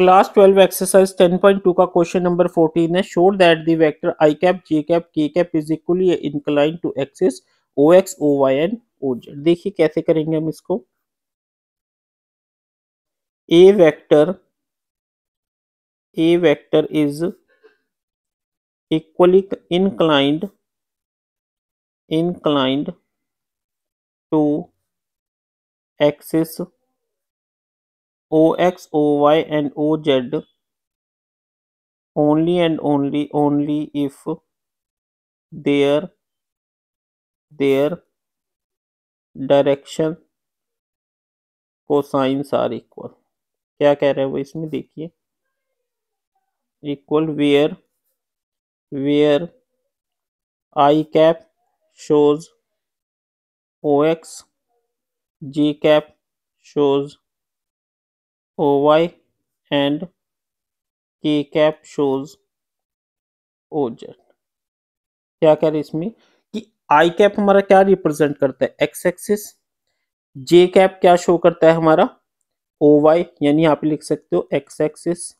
class 12 exercise 10.2 का question number 14 है show that the vector I cap J cap K cap is equally incline to axis O X ox oy and Z देखिए कैसे करेंगे हम इसको A vector A vector is equally inclined inclined to axis O O X Y and O Z only and only only if there there direction को cosines are equal क्या कह रहे हैं वो इसमें देखिए equal where where I cap shows O X G cap shows OY and K cap shows OZ क्या कह रहे इसमें कि आई कैप हमारा क्या रिप्रेजेंट करता है एक्स एक्सिस जे कैप क्या शो करता है हमारा ओ वाई यानी आप लिख सकते हो एक्स एक्सिस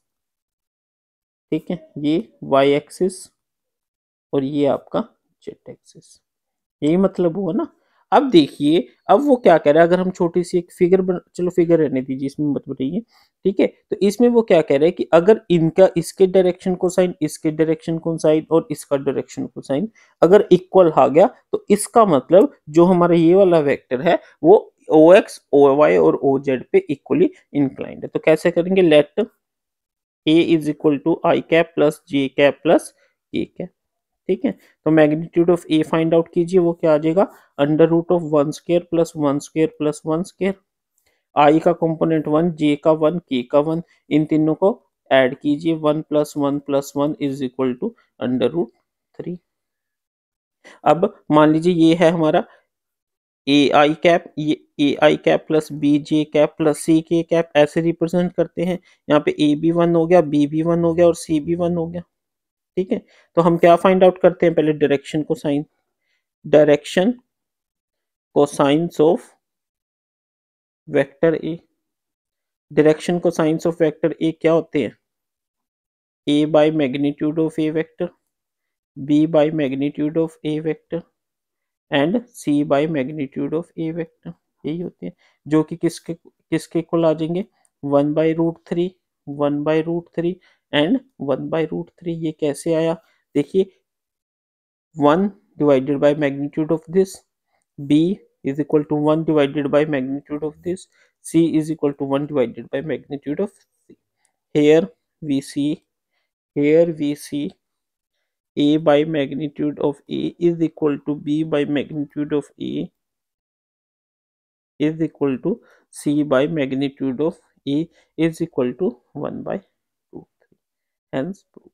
ठीक है ये वाई एक्सिस और ये आपका Z एक्सिस यही मतलब हुआ ना अब देखिए अब वो क्या कह रहा है अगर हम छोटी सी एक फिगर बन चलो फिगर रहने दीजिए इसमें मत बताइए ठीक है तो इसमें वो क्या कह रहा है कि अगर इनका इसके डायरेक्शन को साइन इसके डायरेक्शन को साइन और इसका डायरेक्शन को साइन अगर इक्वल आ गया तो इसका मतलब जो हमारा ये वाला वेक्टर है वो ओ एक्स ओ वाई और ओ जेड पे इक्वली इंक्लाइंड है तो कैसे करेंगे let A is equal to I cap plus J cap plus K cap ठीक है तो magnitude of A find out कीजिए वो क्या आ जाएगा under root of one square plus one square plus one square I का कंपोनेंट वन जे का वन के का वन इन तीनों को ऐड कीजिए one plus one plus one is equal to under root three अब मान लीजिए ये है हमारा ए आई कैप ये a i cap plus b j cap plus c k cap ऐसे रिप्रेजेंट करते हैं यहाँ पे ए बी वन हो गया बी बी वन हो गया और सी बी वन हो गया ठीक है तो हम क्या फाइंड आउट करते हैं पहले डायरेक्शन को साइन डायरेक्शन को cosines of vector a direction को साइंस ऑफ वेक्टर ए क्या होते हैं a by magnitude of a vector b by magnitude of a vector and c by magnitude of a vector यही होते हैं जो कि किसके किसके कुल आ जाएंगे one by root three one by root three and one by root three ये कैसे आया देखिए one divided by magnitude of this b is equal to one divided by magnitude of this c is equal to one divided by magnitude of here we see here we see a by magnitude of a is equal to b by magnitude of a is equal to c by magnitude of a is equal to one by hence proved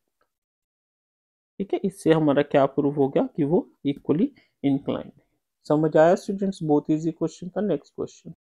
ठीक है इससे हमारा क्या prove हो गया कि वो equally inclined समझ आया स्टूडेंट्स बहुत इजी क्वेश्चन था नेक्स्ट क्वेश्चन